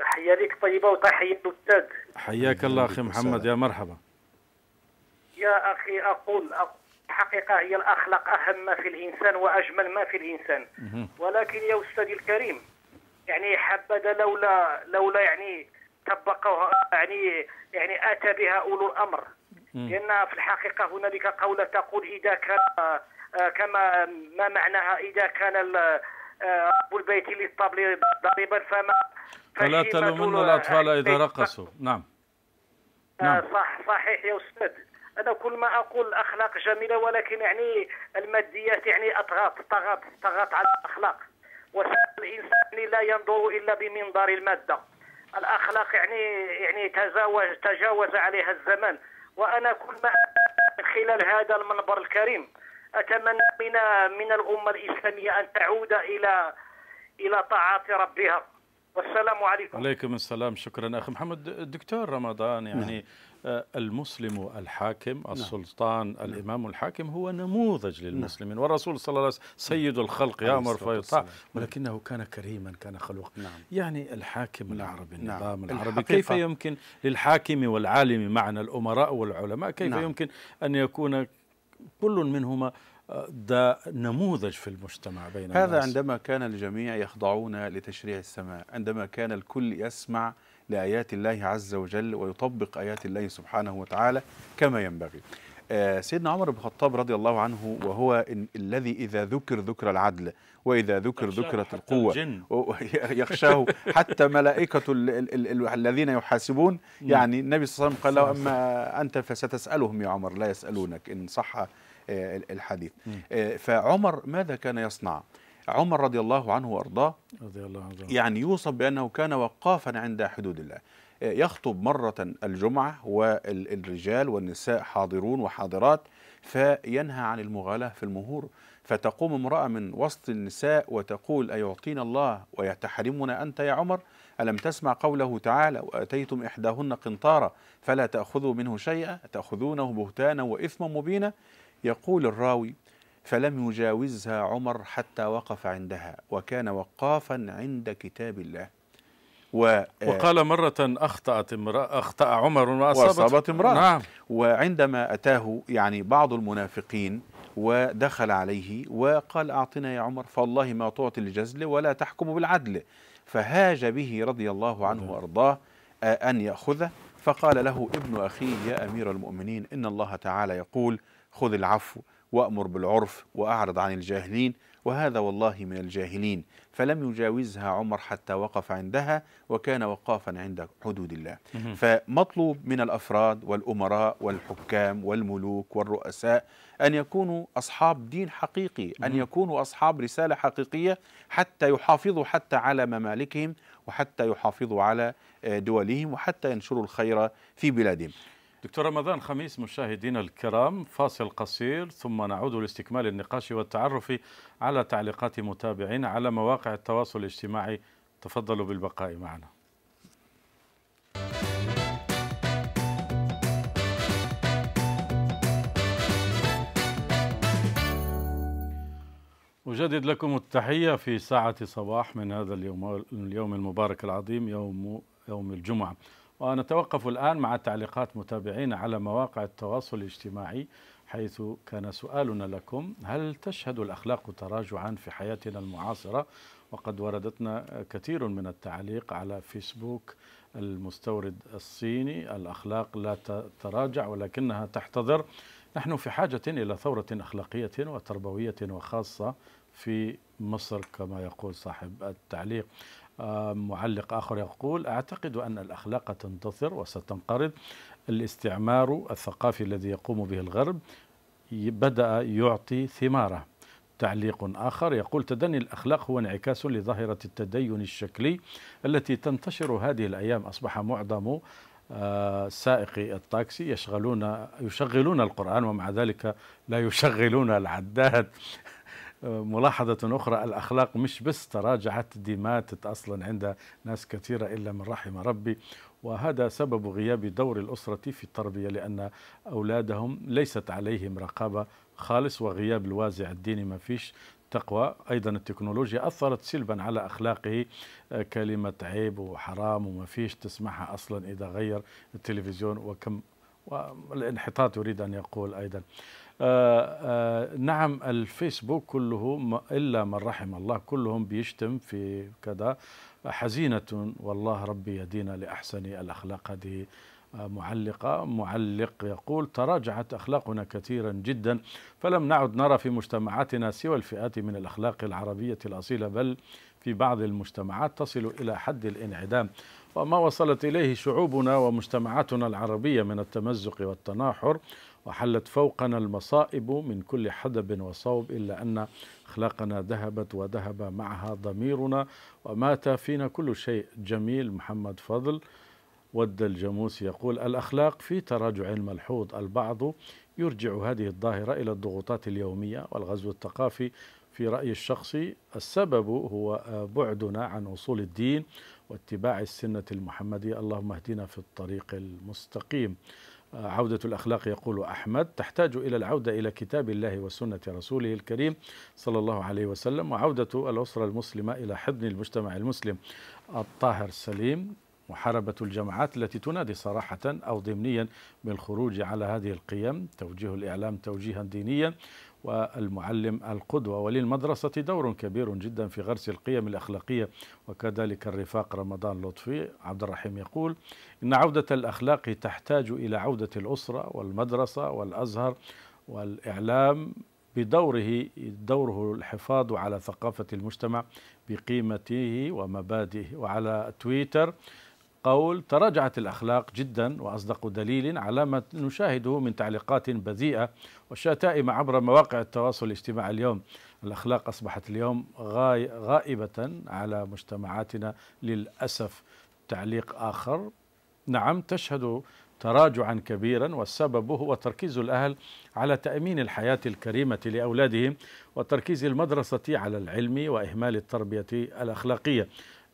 حيا لك طيبة وتحية الأستاذ حياك الله أخي محمد يا مرحبا يا أخي أقول, أقول الحقيقة هي الأخلاق أهم ما في الإنسان وأجمل ما في الإنسان ولكن يا أستاذي الكريم يعني حبذا لولا لولا يعني طبقوها يعني يعني أتى بها أولو الأمر لأن في الحقيقة هنالك قولة تقول إذا كان آه، كما ما معناها إذا كان رب آه، البيت للطبل ضريبا فما فلا تلومن الأطفال إذا آه، رقصوا نعم نعم صح صحيح يا أستاذ هذا كل ما اقول اخلاق جميله ولكن يعني الماديات يعني اطغت طغت طغت على الاخلاق والانسان يعني لا ينظر الا بمنظار الماده الاخلاق يعني يعني تزاوج تجاوز عليها الزمن وانا كل ما من خلال هذا المنبر الكريم اتمنى من من الامه الاسلاميه ان تعود الى الى طاعه ربها والسلام عليكم. وعليكم السلام شكرا اخي محمد الدكتور رمضان يعني نعم. آه، المسلم الحاكم نعم. السلطان نعم. الإمام الحاكم هو نموذج للمسلمين نعم. والرسول صلى الله عليه وسلم نعم. سيد الخلق يأمر فيطاع نعم. ولكنه كان كريما كان خلوقا نعم. يعني الحاكم نعم. العربي النظام نعم. العربي الحقيقة. كيف يمكن للحاكم والعالم معنا الأمراء والعلماء كيف نعم. يمكن أن يكون كل منهما آه، دا نموذج في المجتمع بين هذا الناس. عندما كان الجميع يخضعون لتشريع السماء عندما كان الكل يسمع لآيات الله عز وجل ويطبق آيات الله سبحانه وتعالى كما ينبغي آه، سيدنا عمر بن الخطاب رضي الله عنه وهو الذي إذا ذكر ذكر العدل وإذا ذكر ذكرة القوة (laughs) يخشاه حتى ملائكة الذين يحاسبون يعني النبي صلى الله عليه وسلم قال له أما أنت فستسألهم يا عمر لا يسألونك إن صح آه، الحديث آه، فعمر ماذا كان يصنع؟ عمر رضي الله عنه وارضاه رضي الله عنه يعني يوصف بانه كان وقافا عند حدود الله يخطب مرة الجمعة والرجال والنساء حاضرون وحاضرات فينهى عن المغالاة في المهور فتقوم امرأة من وسط النساء وتقول أيعطينا الله ويتحرمنا أنت يا عمر ألم تسمع قوله تعالى وأتيتم إحداهن قنطارا فلا تأخذوا منه شيئا تأخذونه بهتانا وإثما مبينا يقول الراوي فلم يجاوزها عمر حتى وقف عندها وكان وقافا عند كتاب الله و آه، وقال مرة أخطأت امرأة أخطأ عمر وأصابت, وأصابت امرأة نعم وعندما أتاه يعني بعض المنافقين ودخل عليه وقال أعطنا يا عمر فالله ما تعطي الجزل ولا تحكم بالعدل فهاج به رضي الله عنه نعم. وأرضاه آه، أن يأخذه فقال له ابن أخي يا أمير المؤمنين إن الله تعالى يقول خذ العفو وأمر بالعرف وأعرض عن الجاهلين وهذا والله من الجاهلين فلم يجاوزها عمر حتى وقف عندها وكان وقافا عند حدود الله فمطلوب من الأفراد والأمراء والحكام والملوك والرؤساء أن يكونوا أصحاب دين حقيقي أن يكونوا أصحاب رسالة حقيقية حتى يحافظوا حتى على ممالكهم وحتى يحافظوا على آه، دولهم وحتى ينشروا الخير في بلادهم دكتور رمضان خميس مشاهدينا الكرام فاصل قصير ثم نعود لاستكمال النقاش والتعرف على تعليقات متابعينا على مواقع التواصل الاجتماعي تفضلوا بالبقاء معنا أجدد لكم التحية في ساعة صباح من هذا اليوم اليوم المبارك العظيم يوم يوم الجمعة ونتوقف الآن مع تعليقات متابعينا على مواقع التواصل الاجتماعي حيث كان سؤالنا لكم هل تشهد الأخلاق تراجعا في حياتنا المعاصرة وقد وردتنا كثير من التعليق على فيسبوك المستورد الصيني الأخلاق لا تتراجع ولكنها تحتضر نحن في حاجة إلى ثورة أخلاقية وتربوية وخاصة في مصر كما يقول صاحب التعليق معلق آخر يقول أعتقد أن الأخلاق تنتصر وستنقرض الاستعمار الثقافي الذي يقوم به الغرب بدأ يعطي ثماره تعليق آخر يقول تدني الأخلاق هو انعكاس لظاهرة التدين الشكلي التي تنتشر هذه الأيام أصبح معظم آه، سائقي التاكسي يشغلون يشغلون القرآن ومع ذلك لا يشغلون العداد ملاحظة أخرى الأخلاق مش بس تراجعت دي ماتت أصلا عند ناس كثيرة إلا من رحم ربي وهذا سبب غياب دور الأسرة في التربية لأن أولادهم ليست عليهم رقابة خالص وغياب الوازع الديني ما فيش تقوى أيضا التكنولوجيا أثرت سلبا على أخلاقه كلمة عيب وحرام وما فيش تسمعها أصلا إذا غير التلفزيون وكم والانحطاط يريد أن يقول أيضا آه، آه، نعم الفيسبوك كله إلا من رحم الله كلهم بيشتم في كذا حزينة والله ربي يدينا لأحسن الأخلاق هذه آه، معلقة معلق يقول تراجعت أخلاقنا كثيرا جدا فلم نعد نرى في مجتمعاتنا سوى الفئات من الأخلاق العربية الأصيلة بل في بعض المجتمعات تصل إلى حد الانعدام وما وصلت إليه شعوبنا ومجتمعاتنا العربية من التمزق والتناحر وحلت فوقنا المصائب من كل حدب وصوب إلا أن أخلاقنا ذهبت وذهب معها ضميرنا ومات فينا كل شيء جميل محمد فضل ود الجاموس يقول الأخلاق في تراجع ملحوظ البعض يرجع هذه الظاهرة إلى الضغوطات اليومية والغزو الثقافي في رأيي الشخصي السبب هو بعدنا عن أصول الدين واتباع السنة المحمدية اللهم اهدنا في الطريق المستقيم عودة الأخلاق يقول أحمد تحتاج إلى العودة إلى كتاب الله وسنة رسوله الكريم صلى الله عليه وسلم وعودة الأسرة المسلمة إلى حضن المجتمع المسلم الطاهر السليم محاربة الجماعات التي تنادي صراحة أو ضمنيا بالخروج على هذه القيم توجيه الإعلام توجيها دينيا والمعلم القدوة وللمدرسة دور كبير جدا في غرس القيم الأخلاقية وكذلك الرفاق رمضان لطفي عبد الرحيم يقول إن عودة الأخلاق تحتاج إلى عودة الأسرة والمدرسة والأزهر والإعلام بدوره دوره الحفاظ على ثقافة المجتمع بقيمته ومبادئه وعلى تويتر قول تراجعت الأخلاق جدا وأصدق دليل على ما نشاهده من تعليقات بذيئة وشتائم عبر مواقع التواصل الاجتماعي اليوم الأخلاق أصبحت اليوم غائبة على مجتمعاتنا للأسف تعليق آخر نعم تشهد تراجعا كبيرا والسبب هو تركيز الأهل على تأمين الحياة الكريمة لأولادهم وتركيز المدرسة على العلم وإهمال التربية الأخلاقية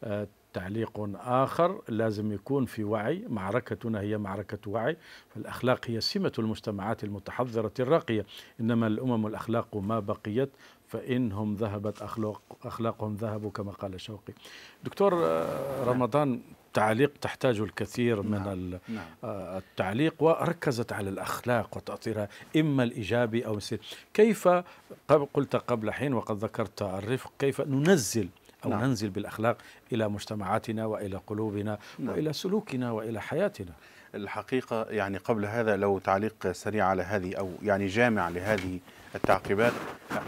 آه، تعليق آخر لازم يكون في وعي معركتنا هي معركة وعي فالأخلاق هي سمة المجتمعات المتحضرة الراقية إنما الأمم الأخلاق ما بقيت فإنهم ذهبت أخلاق أخلاقهم ذهبوا كما قال شوقي دكتور آه، نعم. رمضان تعليق تحتاج الكثير من نعم. نعم. آه، التعليق وركزت على الأخلاق وتأثيرها إما الإيجابي أو السلبي كيف قلت قبل حين وقد ذكرت الرفق كيف ننزل أو نعم. ننزل بالأخلاق إلى مجتمعاتنا وإلى قلوبنا نعم. وإلى سلوكنا وإلى حياتنا الحقيقة يعني قبل هذا لو تعليق سريع على هذه أو يعني جامع لهذه التعقيبات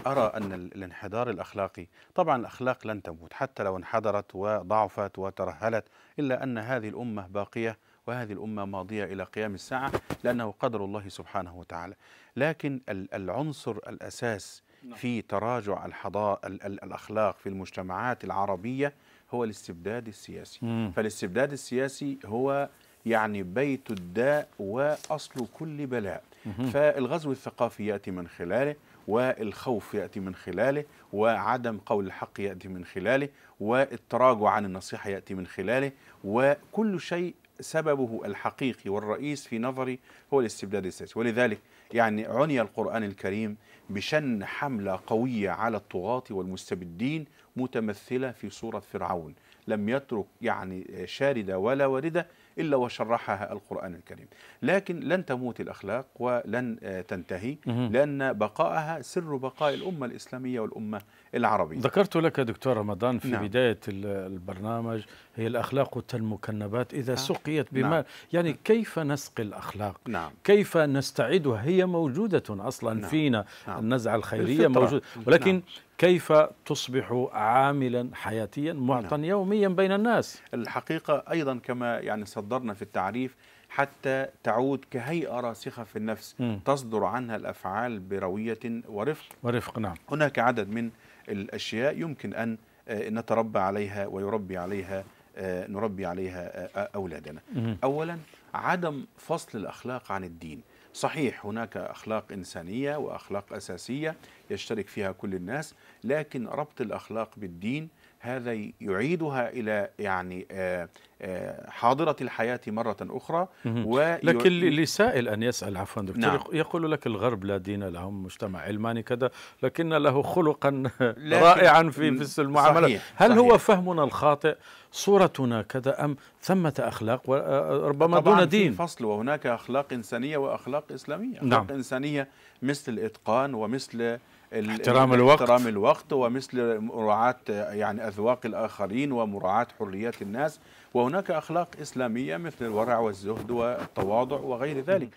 أرى أن الانحدار الأخلاقي طبعا الأخلاق لن تموت حتى لو انحدرت وضعفت وترهلت إلا أن هذه الأمة باقية وهذه الأمة ماضية إلى قيام الساعة لأنه قدر الله سبحانه وتعالى لكن العنصر الأساس نعم. في تراجع الحضاء الأخلاق في المجتمعات العربية هو الاستبداد السياسي مم. فالاستبداد السياسي هو يعني بيت الداء وأصل كل بلاء مم. فالغزو الثقافي يأتي من خلاله والخوف يأتي من خلاله وعدم قول الحق يأتي من خلاله والتراجع عن النصيحة يأتي من خلاله وكل شيء سببه الحقيقي والرئيس في نظري هو الاستبداد السياسي ولذلك يعني عني القرآن الكريم بشن حملة قوية على الطغاة والمستبدين متمثلة في صورة فرعون لم يترك يعني شاردة ولا واردة إلا وشرحها القرآن الكريم لكن لن تموت الأخلاق ولن آه، تنتهي لأن بقائها سر بقاء الأمة الإسلامية والأمة العربية ذكرت لك دكتور رمضان في نعم. بداية البرنامج هي الأخلاق كالمكنبات إذا نعم. سقيت بماء نعم. يعني نعم. كيف نسقي الأخلاق نعم. كيف نستعدها هي موجودة أصلا نعم. فينا نعم. نعم. النزعة الخيرية موجودة ولكن نعم. كيف تصبح عاملا حياتيا معطا نعم. يوميا بين الناس الحقيقة أيضا كما يعني صدرنا في التعريف حتى تعود كهيئة راسخة في النفس م. تصدر عنها الأفعال بروية ورفق ورفق نعم هناك عدد من الأشياء يمكن أن آه، نتربى عليها ويربي عليها آه، نربي عليها آه، أولادنا م. أولا عدم فصل الأخلاق عن الدين صحيح هناك أخلاق إنسانية وأخلاق أساسية يشترك فيها كل الناس لكن ربط الأخلاق بالدين هذا يعيدها الى يعني آه، آه، حاضره الحياه مره اخرى و... لكن سائل ان يسال عفوا دكتور نعم. يقول لك الغرب لا دين لهم مجتمع علماني كذا لكن له خلقا (laughs) رائعا في في المعامله صحيح. هل صحيح. هو فهمنا الخاطئ صورتنا كذا ام ثمه اخلاق آه، ربما دون دين في فصل وهناك اخلاق انسانيه واخلاق اسلاميه نعم. اخلاق انسانيه مثل الاتقان ومثل احترام الوقت احترام الوقت ومثل مراعاة يعني أذواق الآخرين ومراعاة حريات الناس وهناك أخلاق إسلامية مثل الورع والزهد والتواضع وغير ذلك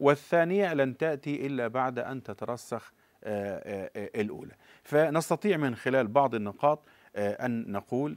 والثانية لن تأتي إلا بعد أن تترسخ آه، آه، آه، الأولى فنستطيع من خلال بعض النقاط أن نقول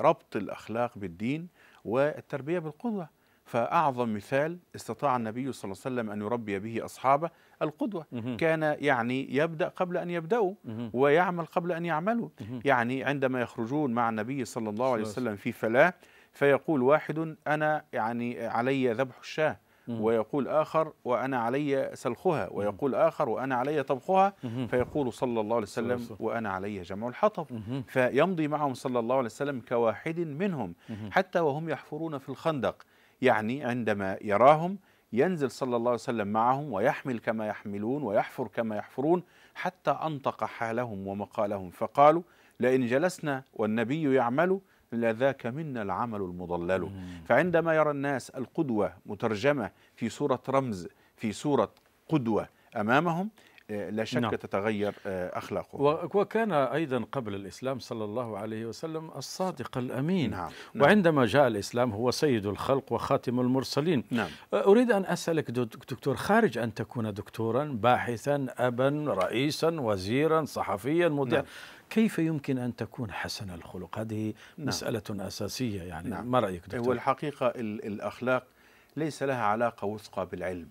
ربط الأخلاق بالدين والتربية بالقدوة فأعظم مثال استطاع النبي صلى الله عليه وسلم أن يربي به أصحابه القدوة كان يعني يبدأ قبل أن يبدأوا ويعمل قبل أن يعملوا يعني عندما يخرجون مع النبي صلى الله عليه وسلم في فلاة فيقول واحد أنا يعني علي ذبح الشاه ويقول آخر وأنا علي سلخها ويقول آخر وأنا علي طبخها فيقول صلى الله عليه وسلم وأنا علي جمع الحطب فيمضي معهم صلى الله عليه وسلم كواحد منهم حتى وهم يحفرون في الخندق يعني عندما يراهم ينزل صلى الله عليه وسلم معهم ويحمل كما يحملون ويحفر كما يحفرون حتى أنطق حالهم ومقالهم فقالوا لئن جلسنا والنبي يعمل لذاك منا العمل المضلل فعندما يرى الناس القدوة مترجمة في سوره رمز في سوره قدوة أمامهم آه، لا شك نعم. تتغير آه، أخلاقه وكان أيضا قبل الإسلام صلى الله عليه وسلم الصادق الأمين نعم. نعم. وعندما جاء الإسلام هو سيد الخلق وخاتم المرسلين نعم. آه، أريد أن أسألك دكتور خارج أن تكون دكتورا باحثا أبا رئيسا وزيرا صحفيا مذيعا نعم. كيف يمكن أن تكون حسن الخلق هذه نعم. مسألة أساسية يعني نعم. ما رأيك دكتور والحقيقة الأخلاق ليس لها علاقة وثقة بالعلم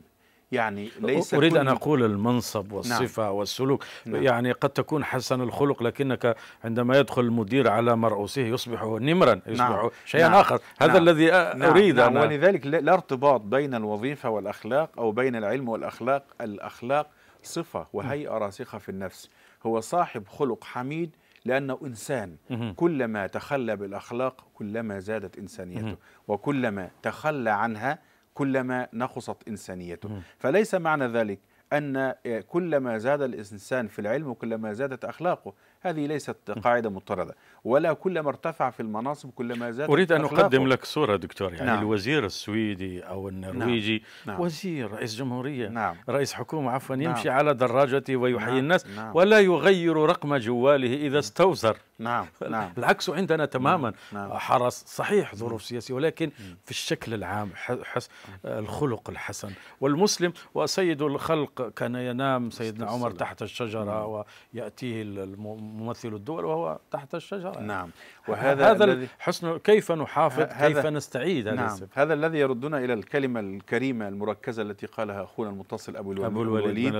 يعني ليس أريد أن أقول المنصب والصفة نعم. والسلوك نعم. يعني قد تكون حسن الخلق لكنك عندما يدخل المدير على مرؤوسه يصبح نمرا نعم. يصبح نعم. شيئا نعم. آخر هذا نعم. الذي نعم. أريد نعم. أنا ولذلك لا ارتباط بين الوظيفة والأخلاق أو بين العلم والأخلاق الأخلاق صفة وهيئة راسخة في النفس هو صاحب خلق حميد لأنه إنسان كلما تخلى بالأخلاق كلما زادت إنسانيته وكلما تخلى عنها كلما نقصت إنسانيته فليس معنى ذلك أن آه، كلما زاد الإنسان في العلم كلما زادت أخلاقه هذه ليست قاعدة مضطردة ولا كلما ارتفع في المناصب كلما زادت أريد أن أخلاقه. أقدم لك صورة دكتور يعني نعم. الوزير السويدي أو النرويجي نعم. نعم. وزير رئيس جمهورية نعم. رئيس حكومة عفوا نعم. يمشي على دراجته ويحيي نعم. الناس نعم. ولا يغير رقم جواله إذا استوزر نعم (laughs) نعم العكس عندنا نعم، تماما نعم. حرس صحيح نعم. ظروف سياسيه ولكن نعم. في الشكل العام حس الخلق الحسن والمسلم وسيد الخلق كان ينام سيدنا عمر تحت الشجره وياتيه ممثل الدول وهو تحت الشجره نعم وهذا هذا حسن كيف نحافظ كيف نستعيد هذا نعم. هذا الذي يردنا الى الكلمه الكريمه المركزه التي قالها اخونا المتصل ابو الوليد, أبو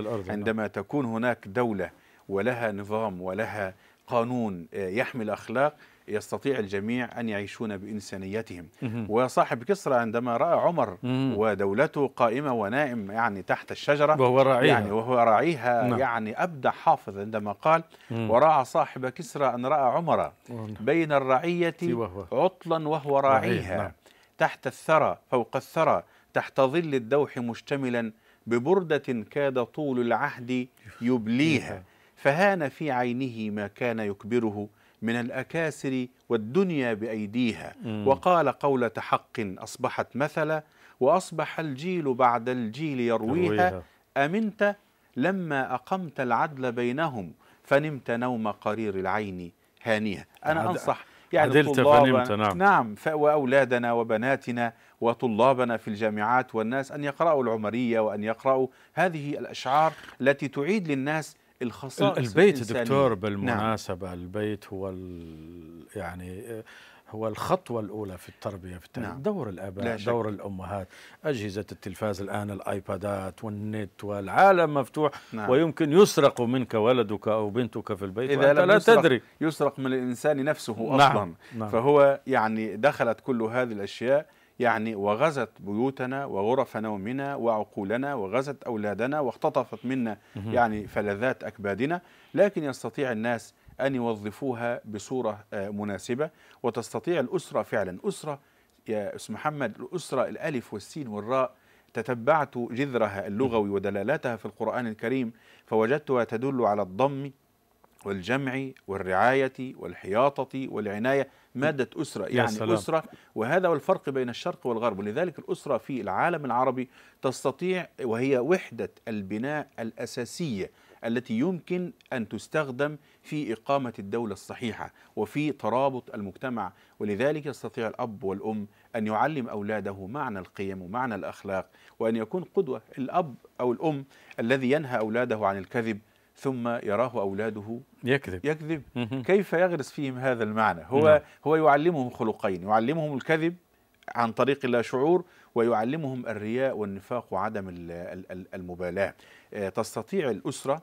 الوليد عندما تكون هناك دوله ولها نظام ولها قانون آه، يحمل أخلاق يستطيع الجميع أن يعيشون بإنسانيتهم وصاحب كسرى عندما رأى عمر ودولته قائمة ونائم يعني تحت الشجرة وهو راعيها يعني وهو راعيها نعم. يعني أبدع حافظ عندما قال وراعى صاحب كسرى أن رأى عمر بين الرعية عطلا وهو راعيها نعم. تحت الثرى فوق الثرى تحت ظل الدوح مشتملا ببردة كاد طول العهد يبليها فهان في عينه ما كان يكبره من الأكاسر والدنيا بأيديها وقال قولة حق أصبحت مثلا وأصبح الجيل بعد الجيل يرويها أمنت لما أقمت العدل بينهم فنمت نوم قرير العين هانية أنا أنصح يعني عدلت فنمت نعم نعم وأولادنا وبناتنا وطلابنا في الجامعات والناس أن يقرأوا العمرية وأن يقرأوا هذه الأشعار التي تعيد للناس الخصائص البيت الإنسانية. دكتور نعم. بالمناسبة نعم. البيت هو يعني هو الخطوة الأولى في التربية في التربية. نعم. دور الآباء دور الأمهات أجهزة التلفاز الآن الآيبادات والنت والعالم مفتوح نعم. ويمكن يسرق منك ولدك أو بنتك في البيت إذا لم لا يسرق تدري يسرق من الإنسان نفسه نعم. أصلا نعم. فهو يعني دخلت كل هذه الأشياء يعني وغزت بيوتنا وغرف نومنا وعقولنا وغزت أولادنا واختطفت منا يعني فلذات أكبادنا لكن يستطيع الناس أن يوظفوها بصورة آه، مناسبة وتستطيع الأسرة فعلا أسرة يا اسم محمد الأسرة الألف والسين والراء تتبعت جذرها اللغوي ودلالاتها في القرآن الكريم فوجدتها تدل على الضم والجمع والرعاية والحياطة والعناية مادة أسرة يعني سلام. أسرة وهذا هو الفرق بين الشرق والغرب ولذلك الأسرة في العالم العربي تستطيع وهي وحدة البناء الأساسية التي يمكن أن تستخدم في إقامة الدولة الصحيحة وفي ترابط المجتمع ولذلك يستطيع الأب والأم أن يعلم أولاده معنى القيم ومعنى الأخلاق وأن يكون قدوة الأب أو الأم الذي ينهى أولاده عن الكذب ثم يراه أولاده يكذب يكذب كيف يغرس فيهم هذا المعنى هو نعم. هو يعلمهم خلقين يعلمهم الكذب عن طريق لا شعور ويعلمهم الرياء والنفاق وعدم المبالاة آه، تستطيع الأسرة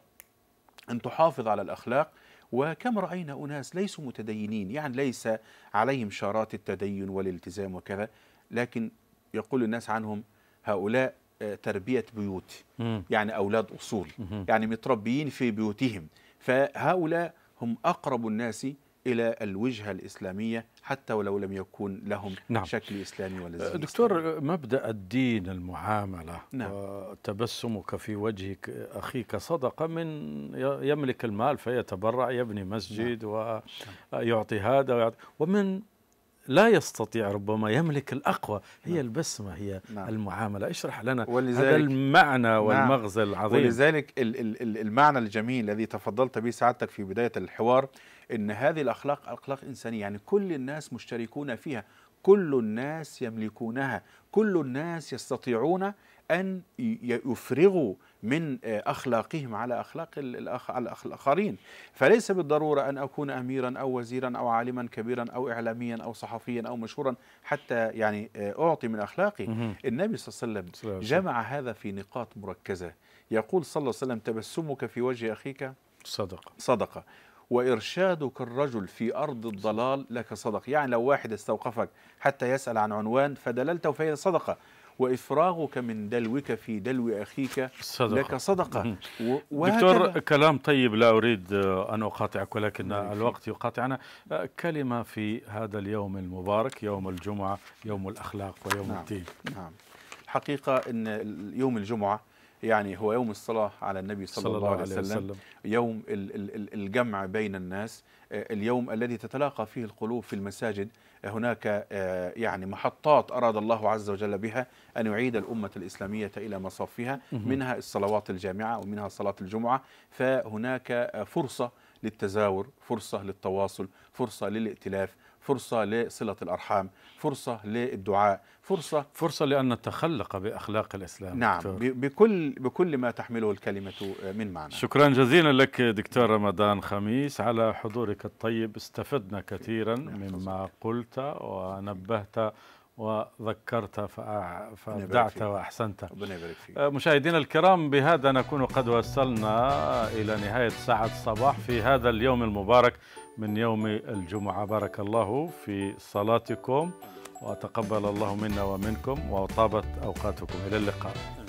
أن تحافظ على الأخلاق وكم رأينا أناس ليسوا متدينين يعني ليس عليهم شارات التدين والالتزام وكذا لكن يقول الناس عنهم هؤلاء آه، تربيه بيوت مم. يعني اولاد اصول مم. يعني متربيين في بيوتهم فهؤلاء هم اقرب الناس الى الوجهه الاسلاميه حتى ولو لم يكون لهم نعم. شكل اسلامي ولا زي آه، دكتور إسلامي. مبدا الدين المعامله نعم. وتبسمك في وجه اخيك صدقه من يملك المال فيتبرع يبني مسجد نعم. ويعطي هذا ويعطي ومن لا يستطيع ربما يملك الأقوى هي نعم. البسمة هي نعم. المعاملة اشرح لنا هذا المعنى نعم. والمغزى نعم. العظيم ولذلك المعنى الجميل الذي تفضلت به سعادتك في بداية الحوار أن هذه الأخلاق أخلاق إنسانية يعني كل الناس مشتركون فيها كل الناس يملكونها كل الناس يستطيعون أن يفرغوا من آه، أخلاقهم على أخلاق الآخرين فليس بالضرورة أن أكون أميرا أو وزيرا أو عالما كبيرا أو إعلاميا أو صحفيا أو مشهورا حتى يعني آه، أعطي من أخلاقي النبي صلى الله عليه وسلم جمع هذا في نقاط مركزة يقول صلى الله عليه وسلم تبسمك في وجه أخيك صدقة صدقة وإرشادك الرجل في أرض الضلال لك صدق يعني لو واحد استوقفك حتى يسأل عن عنوان فدللته فهي صدقة وإفراغك من دلوك في دلو أخيك صدقة. لك صدقة دكتور كلام طيب لا أريد أن أقاطعك ولكن نعم. الوقت يقاطعنا كلمة في هذا اليوم المبارك يوم الجمعة يوم الأخلاق ويوم نعم. الدين نعم الحقيقة أن يوم الجمعة يعني هو يوم الصلاة على النبي صلى, صلى الله, الله عليه وسلم, وسلم. يوم الجمع بين الناس آه، اليوم الذي تتلاقى فيه القلوب في المساجد آه، هناك آه، يعني محطات أراد الله عز وجل بها أن يعيد الأمة الإسلامية إلى مصافها منها الصلوات الجامعة ومنها صلاة الجمعة فهناك فرصة للتزاور فرصة للتواصل فرصة للائتلاف فرصة لصلة الأرحام فرصة للدعاء فرصة فرصة لأن نتخلق بأخلاق الإسلام نعم دكتور. بكل, بكل ما تحمله الكلمة من معنى شكرا جزيلا لك دكتور رمضان خميس على حضورك الطيب استفدنا كثيرا نعم، مما قلت ونبهت وذكرت فابدعت واحسنت ربنا يبارك فيك آه، مشاهدينا الكرام بهذا نكون قد وصلنا الى نهايه ساعه الصباح في هذا اليوم المبارك من يوم الجمعة بارك الله في صلاتكم وتقبل الله منا ومنكم وطابت أوقاتكم إلى اللقاء